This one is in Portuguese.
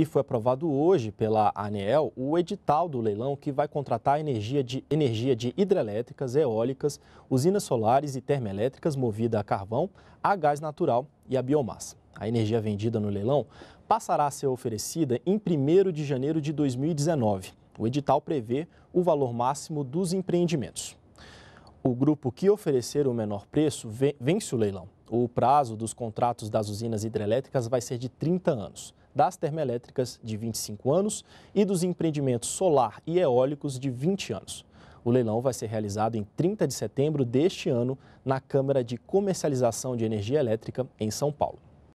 E foi aprovado hoje pela ANEEL o edital do leilão que vai contratar energia de, energia de hidrelétricas, eólicas, usinas solares e termoelétricas movida a carvão, a gás natural e a biomassa. A energia vendida no leilão passará a ser oferecida em 1 de janeiro de 2019. O edital prevê o valor máximo dos empreendimentos. O grupo que oferecer o menor preço vence o leilão o prazo dos contratos das usinas hidrelétricas vai ser de 30 anos, das termoelétricas de 25 anos e dos empreendimentos solar e eólicos de 20 anos. O leilão vai ser realizado em 30 de setembro deste ano na Câmara de Comercialização de Energia Elétrica em São Paulo.